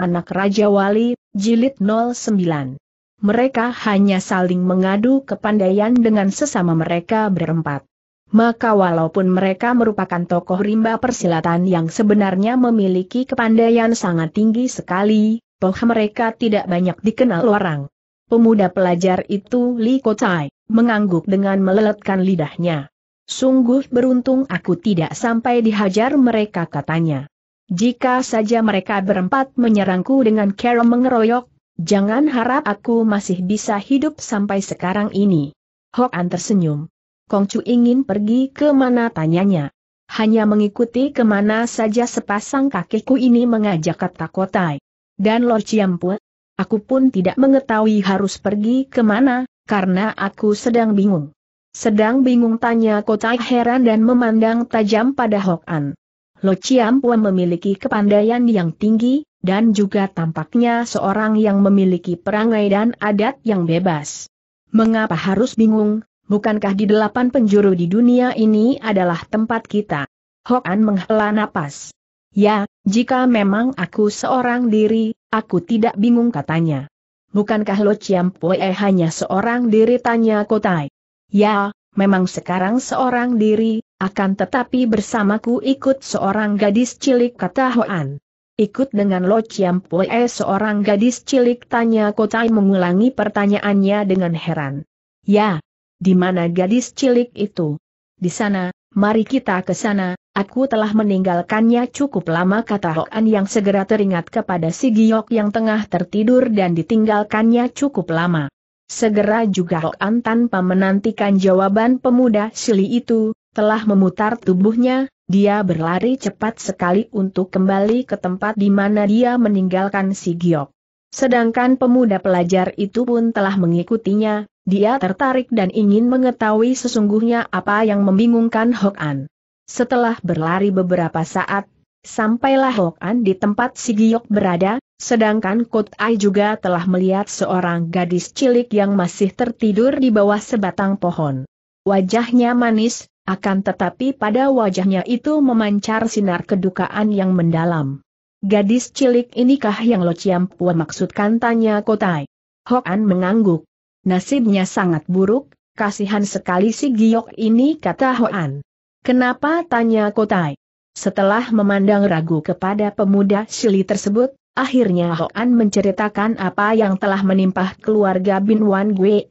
Anak Raja Wali, Jilid 09. Mereka hanya saling mengadu kepandaian dengan sesama mereka berempat. Maka walaupun mereka merupakan tokoh rimba persilatan yang sebenarnya memiliki kepandaian sangat tinggi sekali, toh mereka tidak banyak dikenal orang. Pemuda pelajar itu Li Kotai, mengangguk dengan meleletkan lidahnya. Sungguh beruntung aku tidak sampai dihajar mereka katanya. Jika saja mereka berempat menyerangku dengan cara mengeroyok, jangan harap aku masih bisa hidup sampai sekarang ini. Hok An tersenyum. Kongcu ingin pergi ke mana tanyanya. Hanya mengikuti kemana saja sepasang kakekku ini mengajak kotai. Dan Lord Ciampu, aku pun tidak mengetahui harus pergi ke mana, karena aku sedang bingung. Sedang bingung tanya Kotai heran dan memandang tajam pada Hok An. Lo Chiam memiliki kepandaian yang tinggi, dan juga tampaknya seorang yang memiliki perangai dan adat yang bebas. Mengapa harus bingung, bukankah di delapan penjuru di dunia ini adalah tempat kita? Hoan menghela napas. Ya, jika memang aku seorang diri, aku tidak bingung katanya. Bukankah Lo Chiam Pue hanya seorang diri tanya Kotai? Ya, memang sekarang seorang diri, akan tetapi bersamaku ikut seorang gadis cilik kata Hoan. Ikut dengan Lo Chiam Pue seorang gadis cilik tanya Kotai mengulangi pertanyaannya dengan heran. Ya, di mana gadis cilik itu? Di sana, mari kita ke sana, aku telah meninggalkannya cukup lama kata Hoan yang segera teringat kepada si Giok yang tengah tertidur dan ditinggalkannya cukup lama. Segera juga Hoan tanpa menantikan jawaban pemuda Sili itu, telah memutar tubuhnya, dia berlari cepat sekali untuk kembali ke tempat di mana dia meninggalkan si Giok. Sedangkan pemuda pelajar itu pun telah mengikutinya, dia tertarik dan ingin mengetahui sesungguhnya apa yang membingungkan Hok An. Setelah berlari beberapa saat, sampailah Hok An di tempat si Giok berada, sedangkan Kut Ai juga telah melihat seorang gadis cilik yang masih tertidur di bawah sebatang pohon. Wajahnya manis, akan tetapi pada wajahnya itu memancar sinar kedukaan yang mendalam. Gadis cilik inikah yang Lo Chiam Pua maksudkan tanya Kotai. Hokan mengangguk. Nasibnya sangat buruk, kasihan sekali si Giok ini kata Hoan. Kenapa tanya Kotai? Setelah memandang ragu kepada pemuda Sili tersebut, akhirnya Hoan menceritakan apa yang telah menimpa keluarga Bin Wan Gue.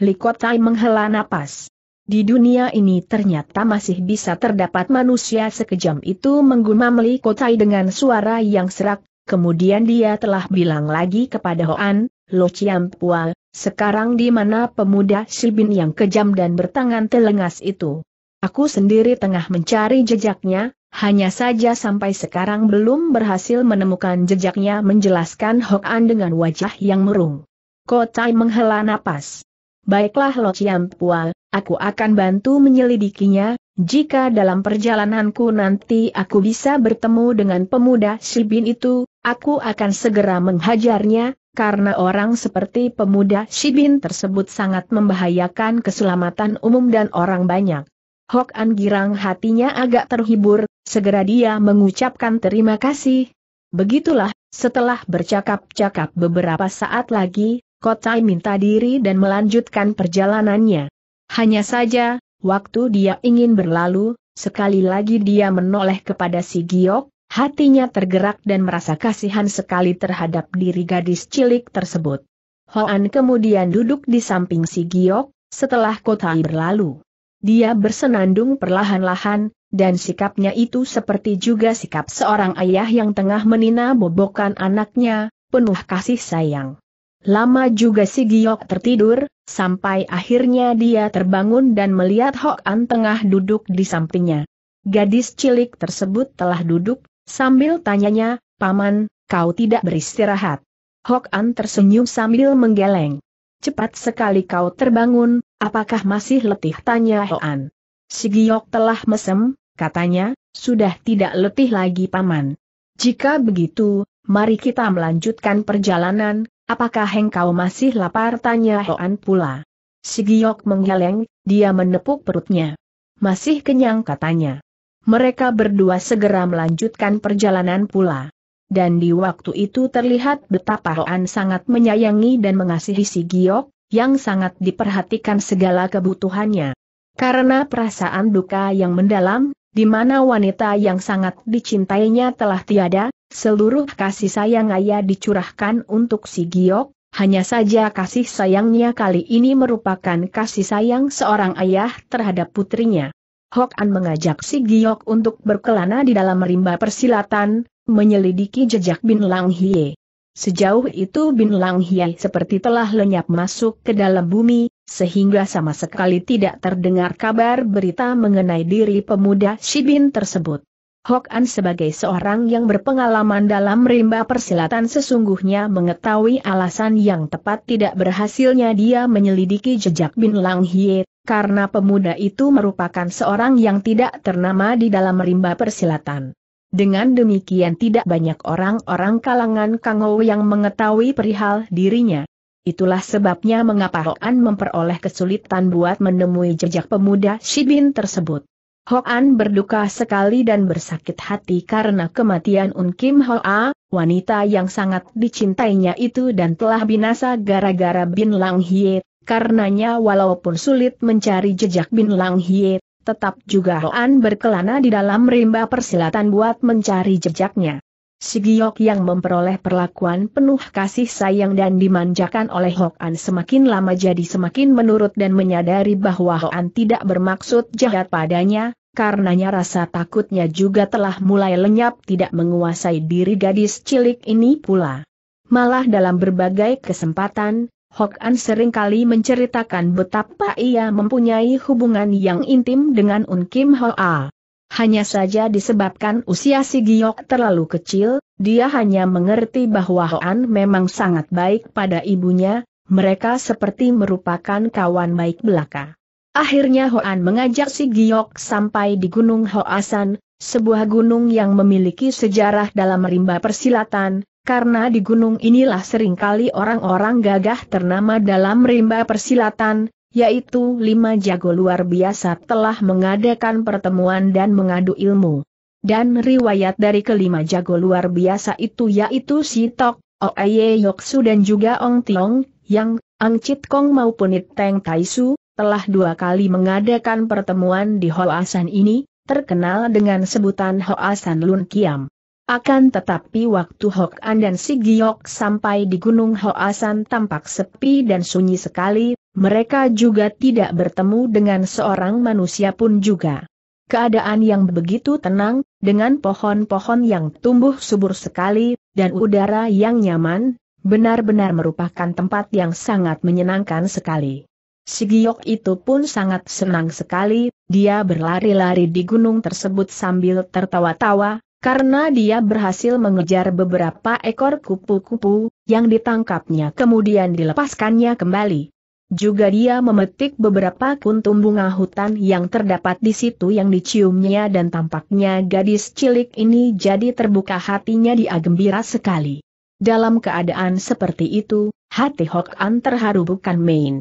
Li Kotai menghela napas. Di dunia ini ternyata masih bisa terdapat manusia sekejam itu menggumam Li Kotai dengan suara yang serak, kemudian dia telah bilang lagi kepada Hoan, Lo Chiam Pual, sekarang di mana pemuda Silbin yang kejam dan bertangan telengas itu? Aku sendiri tengah mencari jejaknya, hanya saja sampai sekarang belum berhasil menemukan jejaknya menjelaskan Hoan dengan wajah yang merung. Kotai menghela napas. Baiklah Lo Chiam Pual, Aku akan bantu menyelidikinya, jika dalam perjalananku nanti aku bisa bertemu dengan pemuda Shibin itu, aku akan segera menghajarnya, karena orang seperti pemuda Shibin tersebut sangat membahayakan keselamatan umum dan orang banyak. Hok An Girang hatinya agak terhibur, segera dia mengucapkan terima kasih. Begitulah, setelah bercakap-cakap beberapa saat lagi, Kotai minta diri dan melanjutkan perjalanannya. Hanya saja, waktu dia ingin berlalu, sekali lagi dia menoleh kepada si Giok, hatinya tergerak dan merasa kasihan sekali terhadap diri gadis cilik tersebut. Hoan kemudian duduk di samping si Giok, setelah Kotai berlalu. Dia bersenandung perlahan-lahan, dan sikapnya itu seperti juga sikap seorang ayah yang tengah menina bobokan anaknya, penuh kasih sayang. Lama juga si Giok tertidur, sampai akhirnya dia terbangun dan melihat Hok An tengah duduk di sampingnya. Gadis cilik tersebut telah duduk, sambil tanyanya, Paman, kau tidak beristirahat. Hok An tersenyum sambil menggeleng. Cepat sekali kau terbangun, apakah masih letih? Tanya Hok An. Si Giok telah mesem, katanya, sudah tidak letih lagi Paman. Jika begitu, mari kita melanjutkan perjalanan, Apakah hengkau masih lapar? Tanya Hoan pula. Si Sigiyok menggeleng, dia menepuk perutnya. Masih kenyang katanya. Mereka berdua segera melanjutkan perjalanan pula. Dan di waktu itu terlihat betapa Hoan sangat menyayangi dan mengasihi Si Sigiyok, yang sangat diperhatikan segala kebutuhannya. Karena perasaan duka yang mendalam, di mana wanita yang sangat dicintainya telah tiada, Seluruh kasih sayang ayah dicurahkan untuk si Giok, hanya saja kasih sayangnya kali ini merupakan kasih sayang seorang ayah terhadap putrinya. Hok An mengajak si Giok untuk berkelana di dalam rimba persilatan, menyelidiki jejak Bin Lang Hie. Sejauh itu Bin Lang Hie seperti telah lenyap masuk ke dalam bumi, sehingga sama sekali tidak terdengar kabar berita mengenai diri pemuda Shibin tersebut. Hok An sebagai seorang yang berpengalaman dalam rimba persilatan sesungguhnya mengetahui alasan yang tepat tidak berhasilnya dia menyelidiki jejak Bin Lang Hie, karena pemuda itu merupakan seorang yang tidak ternama di dalam rimba persilatan. Dengan demikian tidak banyak orang-orang kalangan Kang Ou yang mengetahui perihal dirinya. Itulah sebabnya mengapa Hok An memperoleh kesulitan buat menemui jejak pemuda Shibin tersebut. Hokan berduka sekali dan bersakit hati karena kematian Un Kim Hoa, wanita yang sangat dicintainya itu dan telah binasa gara-gara Bin Lang Hye, karenanya walaupun sulit mencari jejak Bin Lang Hye, tetap juga Hokan berkelana di dalam rimba persilatan buat mencari jejaknya. Sigiyok yang memperoleh perlakuan penuh kasih sayang dan dimanjakan oleh Hokan semakin lama jadi semakin menurut dan menyadari bahwa Hokan tidak bermaksud jahat padanya, karenanya rasa takutnya juga telah mulai lenyap tidak menguasai diri gadis cilik ini pula. Malah dalam berbagai kesempatan, Hok An seringkali menceritakan betapa ia mempunyai hubungan yang intim dengan Un Kim Ho A. Hanya saja disebabkan usia si Giok terlalu kecil, dia hanya mengerti bahwa An memang sangat baik pada ibunya, mereka seperti merupakan kawan baik belaka. Akhirnya Hoan mengajak si Giok sampai di Gunung Hoasan, sebuah gunung yang memiliki sejarah dalam rimba persilatan, karena di gunung inilah seringkali orang-orang gagah ternama dalam rimba persilatan, yaitu lima jago luar biasa telah mengadakan pertemuan dan mengadu ilmu. Dan riwayat dari kelima jago luar biasa itu yaitu si Tok, Oeye Yoksu dan juga Ong Tiong, yang Ang Chit Kong maupun It Teng Taisu, telah dua kali mengadakan pertemuan di Hoasan ini, terkenal dengan sebutan Hoasan Lun Kiam. Akan tetapi waktu Hok An dan Si Giok sampai di Gunung Hoasan tampak sepi dan sunyi sekali, mereka juga tidak bertemu dengan seorang manusia pun juga. Keadaan yang begitu tenang, dengan pohon-pohon yang tumbuh subur sekali, dan udara yang nyaman, benar-benar merupakan tempat yang sangat menyenangkan sekali. Si Giok itu pun sangat senang sekali, dia berlari-lari di gunung tersebut sambil tertawa-tawa, karena dia berhasil mengejar beberapa ekor kupu-kupu, yang ditangkapnya kemudian dilepaskannya kembali. Juga dia memetik beberapa kuntum bunga hutan yang terdapat di situ yang diciumnya dan tampaknya gadis cilik ini jadi terbuka hatinya dia gembira sekali. Dalam keadaan seperti itu, hati Hokan terharu bukan main.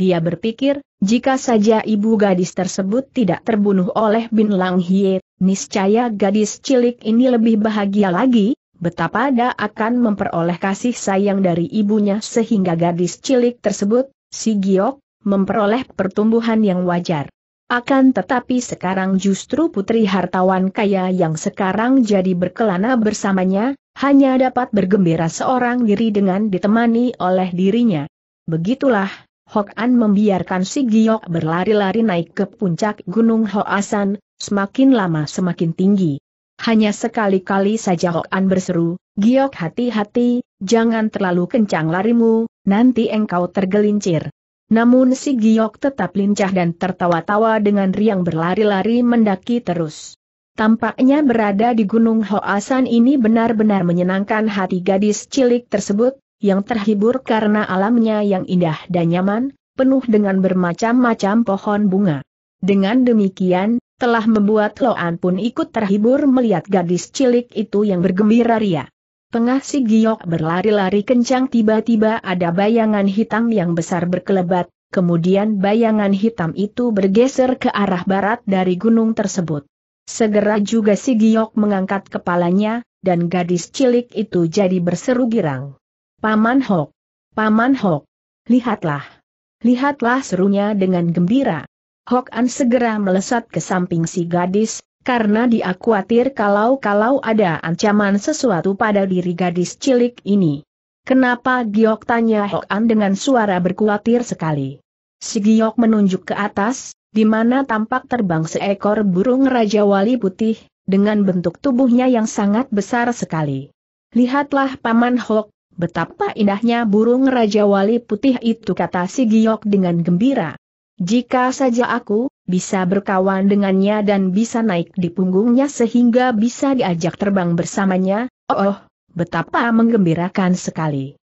Dia berpikir, jika saja ibu gadis tersebut tidak terbunuh oleh Bin Lang Hye, niscaya gadis cilik ini lebih bahagia lagi, betapa dia akan memperoleh kasih sayang dari ibunya sehingga gadis cilik tersebut, si Giok, memperoleh pertumbuhan yang wajar. Akan tetapi sekarang justru putri hartawan kaya yang sekarang jadi berkelana bersamanya, hanya dapat bergembira seorang diri dengan ditemani oleh dirinya. Begitulah, Hok An membiarkan si Giok berlari-lari naik ke puncak Gunung Hoasan, semakin lama semakin tinggi. Hanya sekali-kali saja Hok An berseru, Giok hati-hati, jangan terlalu kencang larimu, nanti engkau tergelincir. Namun si Giok tetap lincah dan tertawa-tawa dengan riang berlari-lari mendaki terus. Tampaknya berada di Gunung Hoasan ini benar-benar menyenangkan hati gadis cilik tersebut, yang terhibur karena alamnya yang indah dan nyaman, penuh dengan bermacam-macam pohon bunga. Dengan demikian, telah membuat Loan pun ikut terhibur melihat gadis cilik itu yang bergembira ria. Tengah si Giok berlari-lari kencang tiba-tiba ada bayangan hitam yang besar berkelebat, kemudian bayangan hitam itu bergeser ke arah barat dari gunung tersebut. Segera juga si Giok mengangkat kepalanya, dan gadis cilik itu jadi berseru girang. Paman Hok! Paman Hok! Lihatlah! Lihatlah serunya dengan gembira. Hok An segera melesat ke samping si gadis, karena dia khawatir kalau-kalau ada ancaman sesuatu pada diri gadis cilik ini. Kenapa Giok tanya Hok An dengan suara berkuatir sekali. Si Giok menunjuk ke atas, di mana tampak terbang seekor burung Raja Wali Putih, dengan bentuk tubuhnya yang sangat besar sekali. Lihatlah Paman Hok, betapa indahnya burung Raja Wali Putih itu kata si Giok dengan gembira. Jika saja aku, bisa berkawan dengannya dan bisa naik di punggungnya sehingga bisa diajak terbang bersamanya, oh, oh betapa menggembirakan sekali.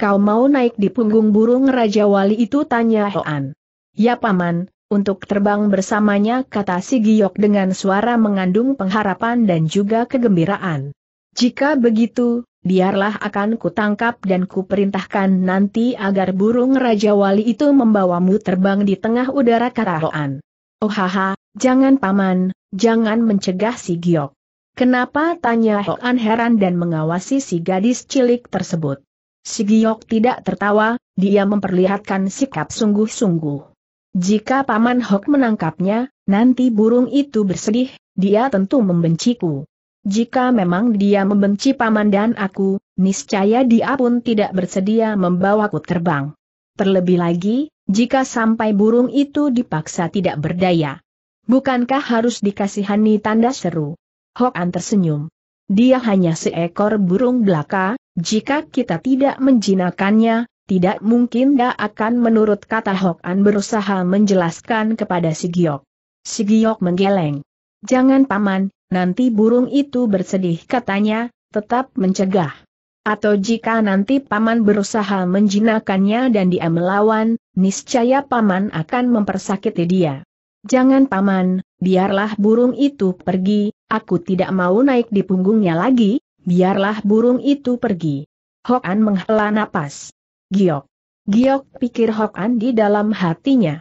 Kau mau naik di punggung burung Raja Wali itu tanya Hoan. Ya paman, untuk terbang bersamanya kata si Giok dengan suara mengandung pengharapan dan juga kegembiraan. Jika begitu, biarlah akan kutangkap dan kuperintahkan nanti agar burung Raja Wali itu membawamu terbang di tengah udara oh haha, jangan paman, jangan mencegah si Giok. Kenapa tanya Hoan heran dan mengawasi si gadis cilik tersebut. Si Giok tidak tertawa, dia memperlihatkan sikap sungguh-sungguh. Jika Paman Hok menangkapnya, nanti burung itu bersedih, dia tentu membenciku. Jika memang dia membenci paman dan aku, niscaya dia pun tidak bersedia membawaku terbang. Terlebih lagi, jika sampai burung itu dipaksa tidak berdaya. Bukankah harus dikasihani tanda seru? Hokan tersenyum. Dia hanya seekor burung belaka, jika kita tidak menjinakannya, tidak mungkin dia akan menurut kata Hokan berusaha menjelaskan kepada Si Giok. Si Giok menggeleng. Jangan paman, nanti burung itu bersedih katanya, tetap mencegah. Atau jika nanti paman berusaha menjinakannya dan dia melawan, niscaya paman akan mempersakiti dia. Jangan paman, biarlah burung itu pergi, aku tidak mau naik di punggungnya lagi, biarlah burung itu pergi. Hokan menghela napas. Giok. Giok pikir Hokan di dalam hatinya.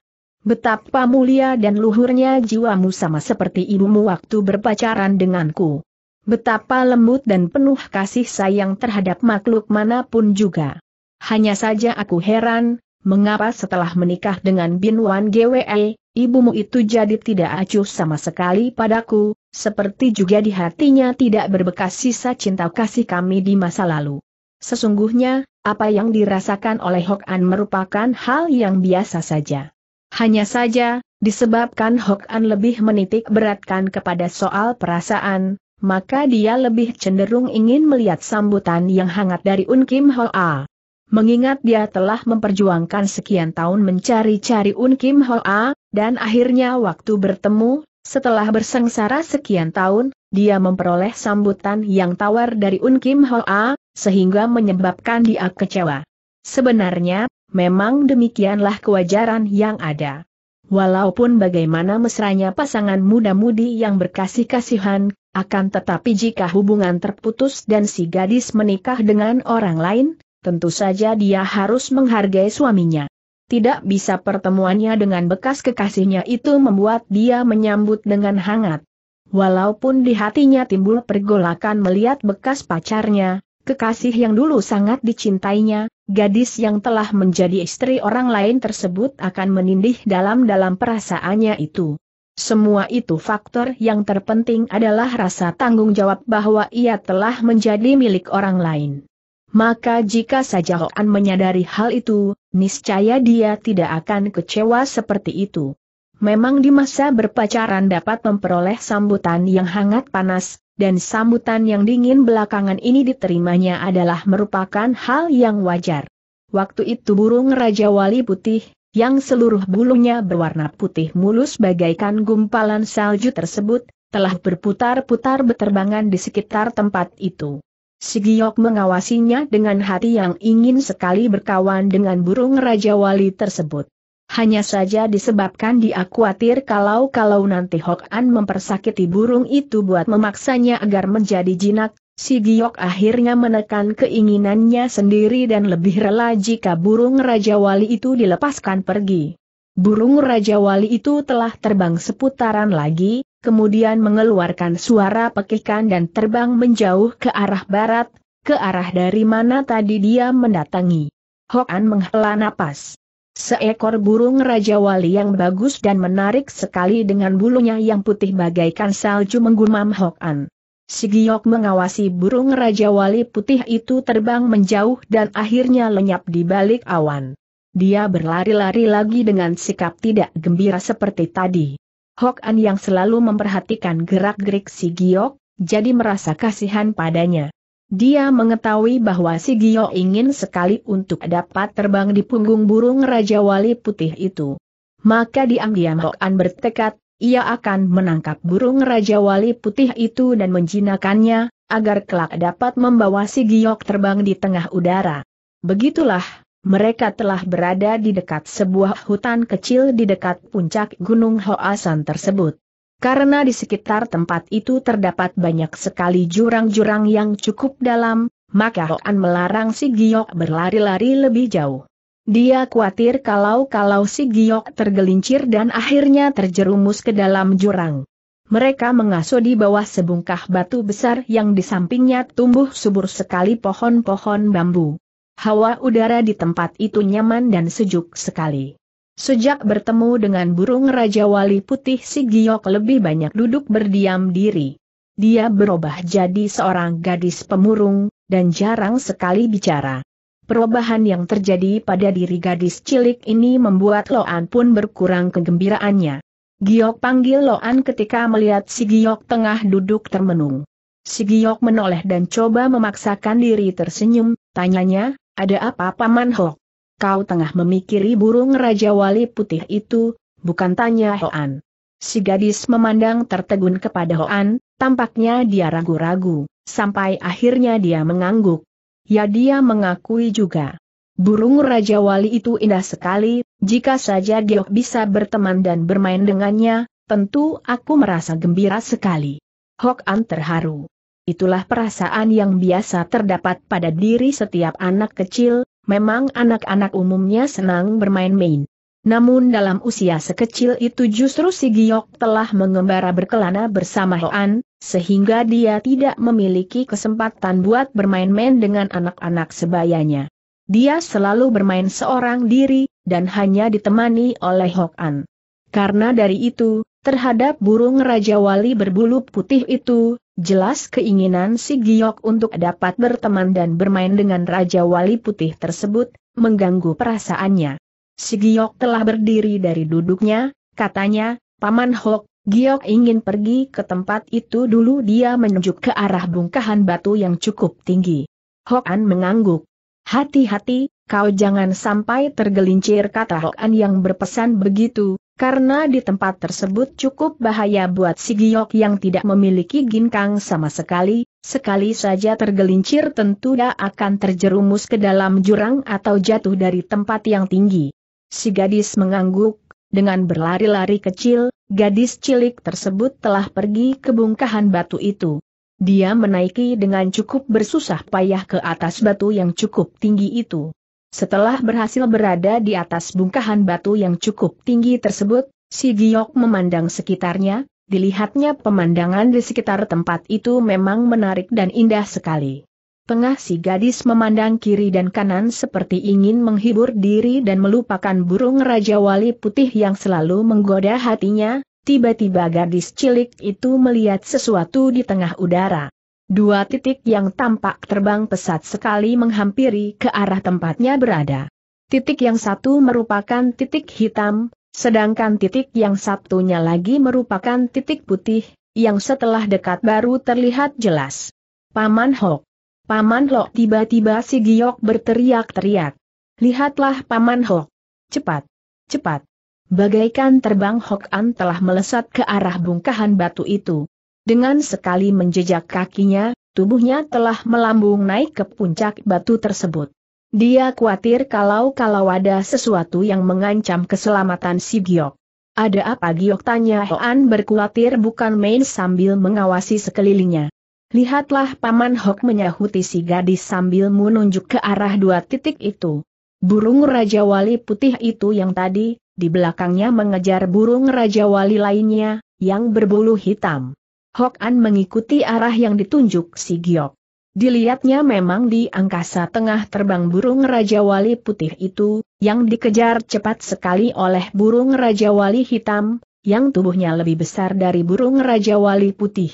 Betapa mulia dan luhurnya jiwamu sama seperti ibumu waktu berpacaran denganku. Betapa lembut dan penuh kasih sayang terhadap makhluk manapun juga. Hanya saja aku heran, mengapa setelah menikah dengan Bin Wan GWE, ibumu itu jadi tidak acuh sama sekali padaku, seperti juga di hatinya tidak berbekas sisa cinta kasih kami di masa lalu. Sesungguhnya, apa yang dirasakan oleh Hok An merupakan hal yang biasa saja. Hanya saja, disebabkan Hok An lebih menitik beratkan kepada soal perasaan, maka dia lebih cenderung ingin melihat sambutan yang hangat dari Un Kim Hoa. Mengingat dia telah memperjuangkan sekian tahun mencari-cari Un Kim Hoa, dan akhirnya waktu bertemu, setelah bersengsara sekian tahun, dia memperoleh sambutan yang tawar dari Un Kim Hoa, sehingga menyebabkan dia kecewa. Sebenarnya, memang demikianlah kewajaran yang ada. Walaupun bagaimana mesranya pasangan muda-mudi yang berkasih-kasihan, akan tetapi jika hubungan terputus dan si gadis menikah dengan orang lain, tentu saja dia harus menghargai suaminya. Tidak bisa pertemuannya dengan bekas kekasihnya itu membuat dia menyambut dengan hangat. Walaupun di hatinya timbul pergolakan melihat bekas pacarnya, kekasih yang dulu sangat dicintainya, gadis yang telah menjadi istri orang lain tersebut akan menindih dalam-dalam perasaannya itu. Semua itu faktor yang terpenting adalah rasa tanggung jawab bahwa ia telah menjadi milik orang lain. Maka jika saja Hoan menyadari hal itu, niscaya dia tidak akan kecewa seperti itu. Memang di masa berpacaran dapat memperoleh sambutan yang hangat panas, dan sambutan yang dingin belakangan ini diterimanya adalah merupakan hal yang wajar. Waktu itu burung Raja Wali Putih, yang seluruh bulunya berwarna putih mulus bagaikan gumpalan salju tersebut, telah berputar-putar beterbangan di sekitar tempat itu. Sigiyok mengawasinya dengan hati yang ingin sekali berkawan dengan burung Raja Wali tersebut. Hanya saja disebabkan dia khawatir kalau-kalau nanti Hok An mempersakiti burung itu buat memaksanya agar menjadi jinak, si Giok akhirnya menekan keinginannya sendiri dan lebih rela jika burung Raja Wali itu dilepaskan pergi. Burung Raja Wali itu telah terbang seputaran lagi, kemudian mengeluarkan suara pekikan dan terbang menjauh ke arah barat, ke arah dari mana tadi dia mendatangi. Hok An menghela napas. Seekor burung Raja Wali yang bagus dan menarik sekali dengan bulunya yang putih bagaikan salju menggumam Hokan. Giok mengawasi burung Raja Wali putih itu terbang menjauh dan akhirnya lenyap di balik awan. Dia berlari-lari lagi dengan sikap tidak gembira seperti tadi. Hokan yang selalu memperhatikan gerak-gerik Giok, jadi merasa kasihan padanya. Dia mengetahui bahwa si Gio ingin sekali untuk dapat terbang di punggung burung Raja Wali Putih itu. Maka diam-diam Hoan bertekad, ia akan menangkap burung Raja Wali Putih itu dan menjinakannya, agar kelak dapat membawa si Giok terbang di tengah udara. Begitulah, mereka telah berada di dekat sebuah hutan kecil di dekat puncak Gunung Hoasan tersebut. Karena di sekitar tempat itu terdapat banyak sekali jurang-jurang yang cukup dalam, maka Hoan melarang si Giok berlari-lari lebih jauh. Dia khawatir kalau-kalau si Giok tergelincir dan akhirnya terjerumus ke dalam jurang. Mereka mengasuh di bawah sebungkah batu besar yang di sampingnya tumbuh subur sekali pohon-pohon bambu. Hawa udara di tempat itu nyaman dan sejuk sekali. Sejak bertemu dengan burung Raja Wali Putih si Giok lebih banyak duduk berdiam diri. Dia berubah jadi seorang gadis pemurung, dan jarang sekali bicara. Perubahan yang terjadi pada diri gadis cilik ini membuat Loan pun berkurang kegembiraannya. Giok panggil Loan ketika melihat si Giok tengah duduk termenung. Si Giok menoleh dan coba memaksakan diri tersenyum, tanyanya, ada apa Paman Hok? kau tengah memikiri burung Raja Wali Putih itu, bukan tanya oh. Hoan. Si gadis memandang tertegun kepada oh. Hoan, tampaknya dia ragu-ragu, sampai akhirnya dia mengangguk. Ya dia mengakui juga. Burung Raja Wali itu indah sekali, jika saja dia bisa berteman dan bermain dengannya, tentu aku merasa gembira sekali. Hoan terharu. Itulah perasaan yang biasa terdapat pada diri setiap anak kecil, Memang anak-anak umumnya senang bermain-main. Namun dalam usia sekecil itu justru si Giok telah mengembara berkelana bersama Hoan, sehingga dia tidak memiliki kesempatan buat bermain-main dengan anak-anak sebayanya. Dia selalu bermain seorang diri, dan hanya ditemani oleh Hoan. Karena dari itu, Terhadap burung Raja Wali berbulu putih itu, jelas keinginan si Giok untuk dapat berteman dan bermain dengan Raja Wali putih tersebut, mengganggu perasaannya. Si Giok telah berdiri dari duduknya, katanya, Paman Hok, Giok ingin pergi ke tempat itu dulu dia menunjuk ke arah bungkahan batu yang cukup tinggi. Hok An mengangguk. Hati-hati, kau jangan sampai tergelincir kata Hok An yang berpesan begitu, karena di tempat tersebut cukup bahaya buat si Giok yang tidak memiliki ginkang sama sekali, sekali saja tergelincir tentu dia akan terjerumus ke dalam jurang atau jatuh dari tempat yang tinggi. Si gadis mengangguk, dengan berlari-lari kecil, gadis cilik tersebut telah pergi ke bungkahan batu itu. Dia menaiki dengan cukup bersusah payah ke atas batu yang cukup tinggi itu. Setelah berhasil berada di atas bungkahan batu yang cukup tinggi tersebut, si Giok memandang sekitarnya, dilihatnya pemandangan di sekitar tempat itu memang menarik dan indah sekali. Tengah si gadis memandang kiri dan kanan seperti ingin menghibur diri dan melupakan burung Raja Wali Putih yang selalu menggoda hatinya, tiba-tiba gadis cilik itu melihat sesuatu di tengah udara. Dua titik yang tampak terbang pesat sekali menghampiri ke arah tempatnya berada. Titik yang satu merupakan titik hitam, sedangkan titik yang satunya lagi merupakan titik putih, yang setelah dekat baru terlihat jelas. Paman Hok. Paman Hok tiba-tiba si Giok berteriak-teriak. Lihatlah Paman Hok. Cepat. Cepat. Bagaikan terbang Hok An telah melesat ke arah bungkahan batu itu. Dengan sekali menjejak kakinya, tubuhnya telah melambung naik ke puncak batu tersebut. Dia khawatir kalau-kalau ada sesuatu yang mengancam keselamatan si Giok. Ada apa Giok tanya Hoan berkhawatir bukan main sambil mengawasi sekelilingnya. Lihatlah Paman Hok menyahuti si gadis sambil menunjuk ke arah dua titik itu. Burung Raja Wali putih itu yang tadi, di belakangnya mengejar burung Raja Wali lainnya, yang berbulu hitam. Hok An mengikuti arah yang ditunjuk si Giok. Dilihatnya memang di angkasa tengah terbang burung Raja Wali putih itu, yang dikejar cepat sekali oleh burung Raja Wali hitam, yang tubuhnya lebih besar dari burung Raja Wali putih.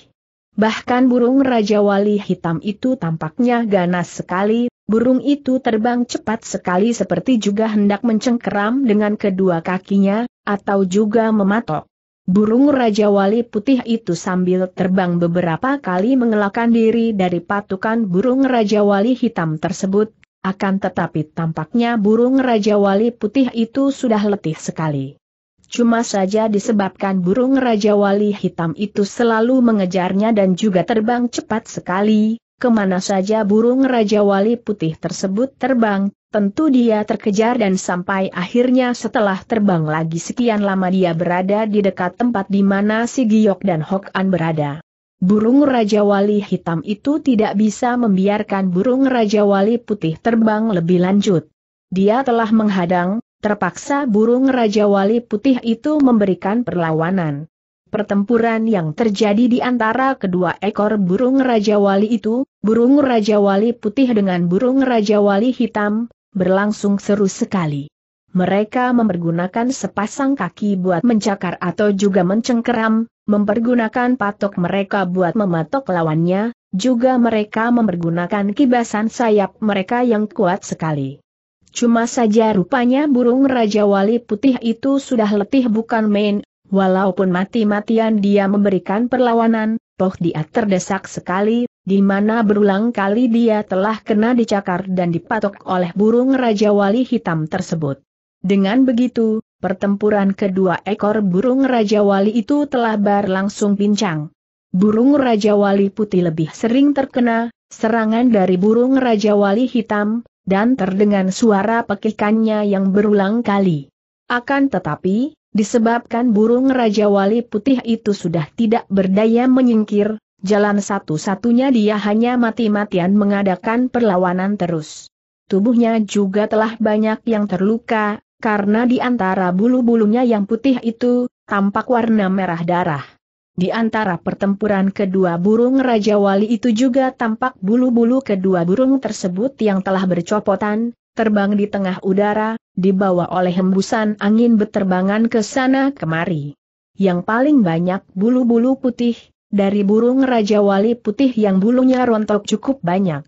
Bahkan burung Raja Wali hitam itu tampaknya ganas sekali, burung itu terbang cepat sekali seperti juga hendak mencengkeram dengan kedua kakinya, atau juga mematok. Burung Raja Wali Putih itu sambil terbang beberapa kali mengelakkan diri dari patukan burung Raja Wali Hitam tersebut, akan tetapi tampaknya burung Raja Wali Putih itu sudah letih sekali. Cuma saja disebabkan burung Raja Wali Hitam itu selalu mengejarnya dan juga terbang cepat sekali, kemana saja burung Raja Wali Putih tersebut terbang, Tentu dia terkejar dan sampai akhirnya setelah terbang lagi sekian lama dia berada di dekat tempat di mana si Giyok dan Hok An berada. Burung Raja Wali hitam itu tidak bisa membiarkan burung Raja Wali putih terbang lebih lanjut. Dia telah menghadang, terpaksa burung Raja Wali putih itu memberikan perlawanan pertempuran yang terjadi di antara kedua ekor burung Raja Wali itu, burung Raja Wali putih dengan burung Raja Wali hitam, berlangsung seru sekali. Mereka mempergunakan sepasang kaki buat mencakar atau juga mencengkeram, mempergunakan patok mereka buat mematok lawannya, juga mereka mempergunakan kibasan sayap mereka yang kuat sekali. Cuma saja rupanya burung Raja Wali Putih itu sudah letih bukan main, walaupun mati-matian dia memberikan perlawanan, Poh dia terdesak sekali, di mana berulang kali dia telah kena dicakar dan dipatok oleh burung Raja Wali Hitam tersebut. Dengan begitu, pertempuran kedua ekor burung Raja Wali itu telah berlangsung pincang. Burung Raja Wali putih lebih sering terkena serangan dari burung Raja Wali hitam, dan terdengar suara pekikannya yang berulang kali. Akan tetapi, Disebabkan burung Raja Wali Putih itu sudah tidak berdaya menyingkir, jalan satu-satunya dia hanya mati-matian mengadakan perlawanan terus. Tubuhnya juga telah banyak yang terluka, karena di antara bulu-bulunya yang putih itu, tampak warna merah darah. Di antara pertempuran kedua burung Raja Wali itu juga tampak bulu-bulu kedua burung tersebut yang telah bercopotan, terbang di tengah udara, dibawa oleh hembusan angin beterbangan ke sana kemari. Yang paling banyak bulu-bulu putih, dari burung Raja Wali putih yang bulunya rontok cukup banyak.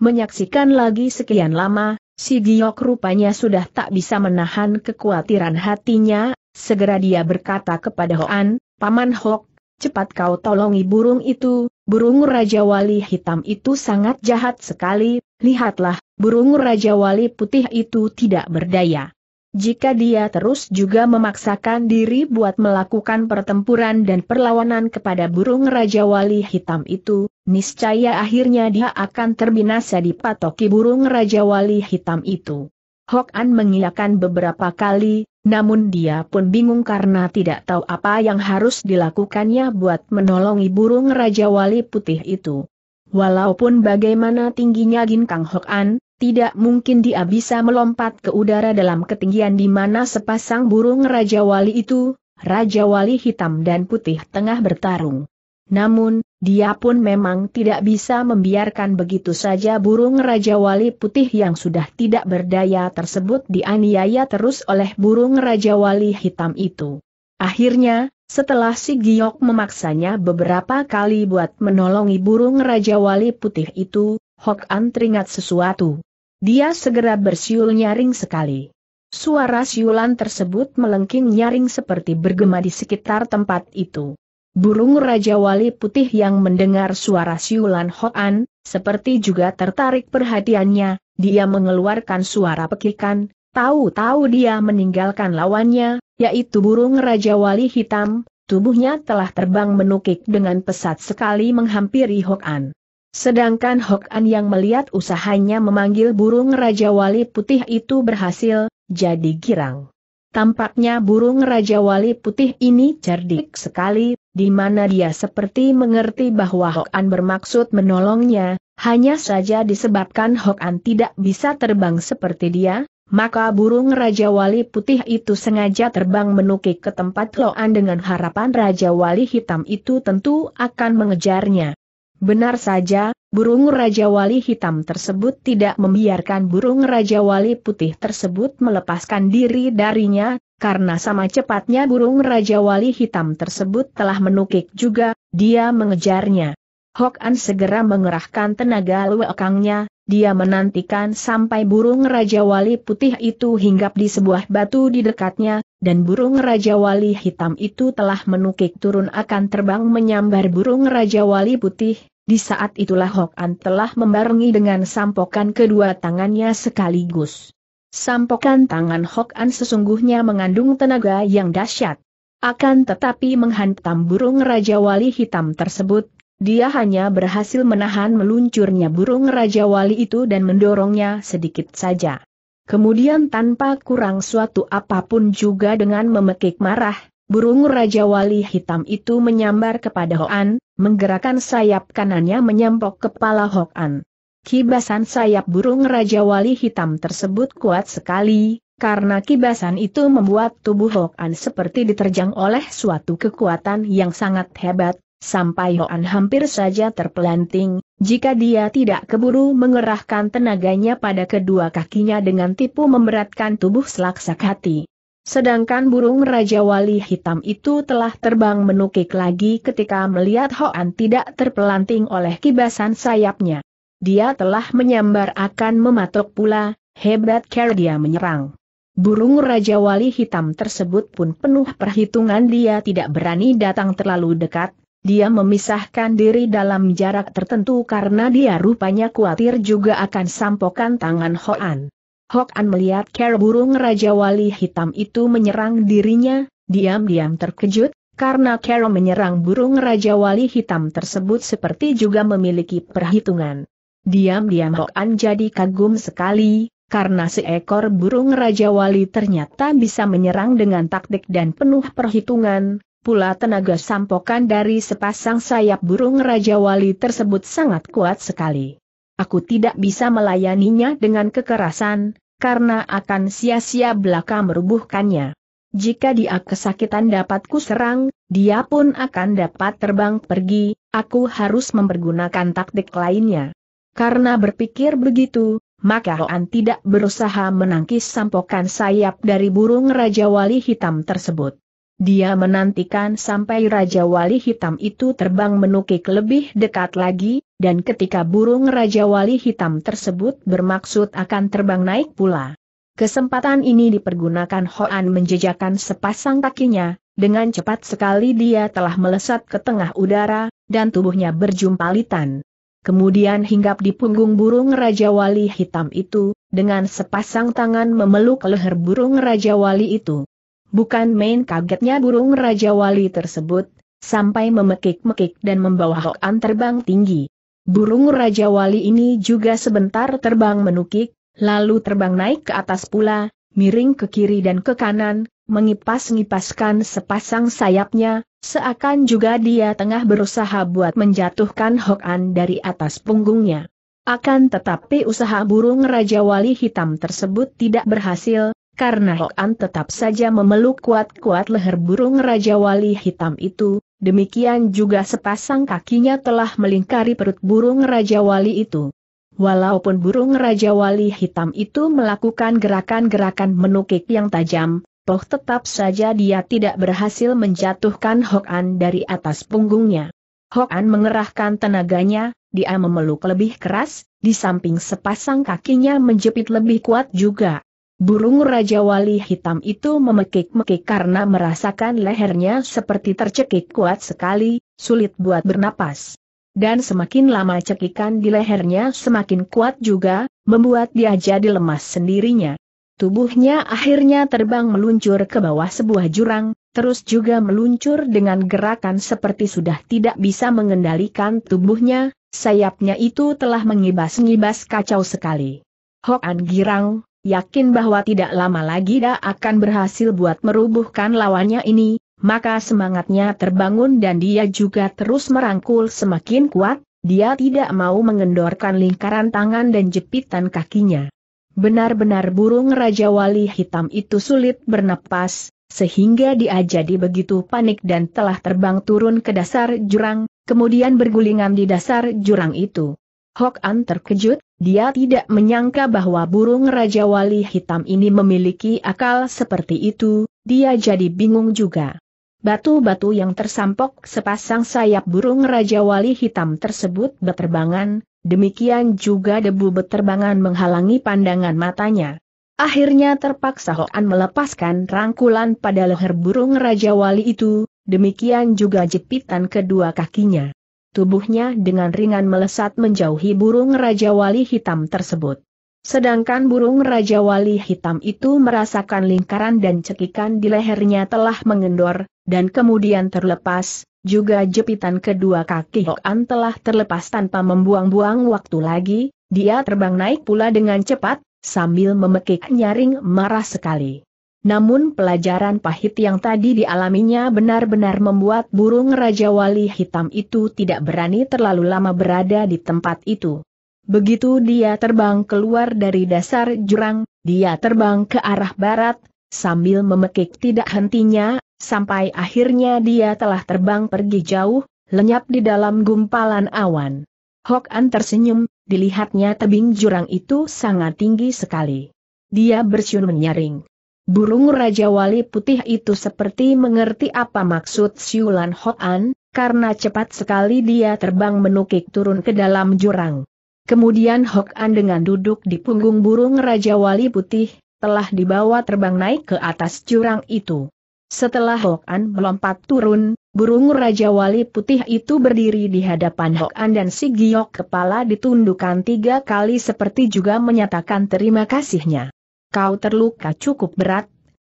Menyaksikan lagi sekian lama, si Giok rupanya sudah tak bisa menahan kekhawatiran hatinya, segera dia berkata kepada Hoan, Paman Hok, cepat kau tolongi burung itu, burung Raja Wali hitam itu sangat jahat sekali, lihatlah, burung Raja Wali Putih itu tidak berdaya. Jika dia terus juga memaksakan diri buat melakukan pertempuran dan perlawanan kepada burung Raja Wali Hitam itu, niscaya akhirnya dia akan terbinasa di patoki burung Raja Wali Hitam itu. Hok An mengiyakan beberapa kali, namun dia pun bingung karena tidak tahu apa yang harus dilakukannya buat menolongi burung Raja Wali Putih itu. Walaupun bagaimana tingginya Gin Kang Hok An, tidak mungkin dia bisa melompat ke udara dalam ketinggian di mana sepasang burung Raja Wali itu, Raja Wali hitam dan putih tengah bertarung. Namun, dia pun memang tidak bisa membiarkan begitu saja burung Raja Wali putih yang sudah tidak berdaya tersebut dianiaya terus oleh burung Raja Wali hitam itu. Akhirnya, setelah si Giok memaksanya beberapa kali buat menolongi burung Raja Wali Putih itu, Hok An teringat sesuatu. Dia segera bersiul nyaring sekali. Suara siulan tersebut melengking nyaring seperti bergema di sekitar tempat itu. Burung Raja Wali Putih yang mendengar suara siulan Hok An, seperti juga tertarik perhatiannya, dia mengeluarkan suara pekikan, tahu-tahu dia meninggalkan lawannya, yaitu burung Raja Wali Hitam, tubuhnya telah terbang menukik dengan pesat sekali menghampiri Hok An. Sedangkan Hok An yang melihat usahanya memanggil burung Raja Wali Putih itu berhasil, jadi girang. Tampaknya burung Raja Wali Putih ini cerdik sekali, di mana dia seperti mengerti bahwa Hok An bermaksud menolongnya, hanya saja disebabkan Hok An tidak bisa terbang seperti dia, maka burung Raja Wali putih itu sengaja terbang menukik ke tempat Loan dengan harapan Raja Wali hitam itu tentu akan mengejarnya. Benar saja, burung Raja Wali hitam tersebut tidak membiarkan burung Raja Wali putih tersebut melepaskan diri darinya, karena sama cepatnya burung Raja Wali hitam tersebut telah menukik juga, dia mengejarnya. Hokan segera mengerahkan tenaga luekangnya, dia menantikan sampai burung Raja Wali putih itu hinggap di sebuah batu di dekatnya, dan burung Raja Wali hitam itu telah menukik turun akan terbang menyambar burung Raja Wali putih, di saat itulah Hokan telah membarengi dengan sampokan kedua tangannya sekaligus. Sampokan tangan Hok An sesungguhnya mengandung tenaga yang dahsyat. Akan tetapi menghantam burung Raja Wali hitam tersebut, dia hanya berhasil menahan meluncurnya burung Raja Wali itu dan mendorongnya sedikit saja. Kemudian tanpa kurang suatu apapun juga dengan memekik marah, burung Raja Wali hitam itu menyambar kepada Hoan, menggerakkan sayap kanannya menyempok kepala Hoan. Kibasan sayap burung Raja Wali hitam tersebut kuat sekali, karena kibasan itu membuat tubuh Hoan seperti diterjang oleh suatu kekuatan yang sangat hebat, Sampai Hoan hampir saja terpelanting, jika dia tidak keburu mengerahkan tenaganya pada kedua kakinya dengan tipu memberatkan tubuh selaksak hati. Sedangkan burung Raja Wali Hitam itu telah terbang menukik lagi ketika melihat Hoan tidak terpelanting oleh kibasan sayapnya. Dia telah menyambar akan mematok pula, hebat care dia menyerang. Burung Raja Wali Hitam tersebut pun penuh perhitungan dia tidak berani datang terlalu dekat, dia memisahkan diri dalam jarak tertentu karena dia rupanya khawatir juga akan sampokan tangan Hoan. Hoan melihat kera burung Raja Wali Hitam itu menyerang dirinya, diam-diam terkejut, karena kera menyerang burung Raja Wali Hitam tersebut seperti juga memiliki perhitungan. Diam-diam Hoan jadi kagum sekali, karena seekor burung Raja Wali ternyata bisa menyerang dengan taktik dan penuh perhitungan, pula tenaga sampokan dari sepasang sayap burung Raja Wali tersebut sangat kuat sekali. Aku tidak bisa melayaninya dengan kekerasan, karena akan sia-sia belaka merubuhkannya. Jika dia kesakitan dapat kuserang, dia pun akan dapat terbang pergi, aku harus mempergunakan taktik lainnya. Karena berpikir begitu, maka Hoan tidak berusaha menangkis sampokan sayap dari burung Raja Wali Hitam tersebut. Dia menantikan sampai Raja Wali Hitam itu terbang menukik lebih dekat lagi, dan ketika burung Raja Wali Hitam tersebut bermaksud akan terbang naik pula. Kesempatan ini dipergunakan Hoan menjejakan sepasang kakinya, dengan cepat sekali dia telah melesat ke tengah udara, dan tubuhnya berjumpalitan. Kemudian hinggap di punggung burung Raja Wali hitam itu, dengan sepasang tangan memeluk leher burung Raja Wali itu. Bukan main kagetnya burung Raja Wali tersebut, sampai memekik-mekik dan membawa Hoan terbang tinggi. Burung Raja Wali ini juga sebentar terbang menukik, lalu terbang naik ke atas pula, miring ke kiri dan ke kanan, mengipas-ngipaskan sepasang sayapnya, seakan juga dia tengah berusaha buat menjatuhkan Hoan dari atas punggungnya. Akan tetapi usaha burung Raja Wali hitam tersebut tidak berhasil, karena Hoan oh. tetap saja memeluk kuat-kuat leher burung Raja Wali Hitam itu, demikian juga sepasang kakinya telah melingkari perut burung Raja Wali itu. Walaupun burung Raja Wali Hitam itu melakukan gerakan-gerakan menukik yang tajam, Poh tetap saja dia tidak berhasil menjatuhkan Hoan dari atas punggungnya. Hoan mengerahkan tenaganya, dia memeluk lebih keras, di samping sepasang kakinya menjepit lebih kuat juga. Burung Raja Wali Hitam itu memekik-mekik karena merasakan lehernya seperti tercekik kuat sekali, sulit buat bernapas. Dan semakin lama cekikan di lehernya semakin kuat juga, membuat dia jadi lemas sendirinya. Tubuhnya akhirnya terbang meluncur ke bawah sebuah jurang, terus juga meluncur dengan gerakan seperti sudah tidak bisa mengendalikan tubuhnya, sayapnya itu telah mengibas-ngibas kacau sekali. Hokan Girang, yakin bahwa tidak lama lagi dia akan berhasil buat merubuhkan lawannya ini, maka semangatnya terbangun dan dia juga terus merangkul semakin kuat, dia tidak mau mengendorkan lingkaran tangan dan jepitan kakinya. Benar-benar burung Raja Wali Hitam itu sulit bernapas, sehingga dia jadi begitu panik dan telah terbang turun ke dasar jurang, kemudian bergulingan di dasar jurang itu. Hok An terkejut, dia tidak menyangka bahwa burung Raja Wali Hitam ini memiliki akal seperti itu, dia jadi bingung juga. Batu-batu yang tersampok sepasang sayap burung Raja Wali Hitam tersebut berterbangan, demikian juga debu berterbangan menghalangi pandangan matanya. Akhirnya terpaksa Hoan melepaskan rangkulan pada leher burung Raja Wali itu, demikian juga jepitan kedua kakinya tubuhnya dengan ringan melesat menjauhi burung Raja Wali Hitam tersebut. Sedangkan burung Raja Wali Hitam itu merasakan lingkaran dan cekikan di lehernya telah mengendor, dan kemudian terlepas, juga jepitan kedua kaki Hoan telah terlepas tanpa membuang-buang waktu lagi, dia terbang naik pula dengan cepat, sambil memekik nyaring marah sekali. Namun pelajaran pahit yang tadi dialaminya benar-benar membuat burung Raja Wali Hitam itu tidak berani terlalu lama berada di tempat itu. Begitu dia terbang keluar dari dasar jurang, dia terbang ke arah barat, sambil memekik tidak hentinya, sampai akhirnya dia telah terbang pergi jauh, lenyap di dalam gumpalan awan. Hok An tersenyum, dilihatnya tebing jurang itu sangat tinggi sekali. Dia bersiul menyaring. Burung Raja Wali Putih itu seperti mengerti apa maksud siulan Hoan, karena cepat sekali dia terbang menukik turun ke dalam jurang. Kemudian Hoan dengan duduk di punggung burung Raja Wali Putih, telah dibawa terbang naik ke atas jurang itu. Setelah Hoan melompat turun, burung Raja Wali Putih itu berdiri di hadapan Hoan dan si Giok kepala ditundukkan tiga kali seperti juga menyatakan terima kasihnya kau terluka cukup berat,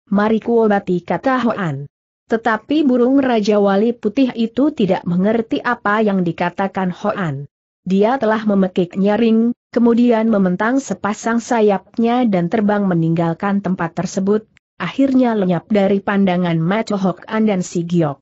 mari kuobati kata Hoan. Tetapi burung Raja Wali Putih itu tidak mengerti apa yang dikatakan Hoan. Dia telah memekik nyaring, kemudian mementang sepasang sayapnya dan terbang meninggalkan tempat tersebut, akhirnya lenyap dari pandangan Macohok An dan Sigiok.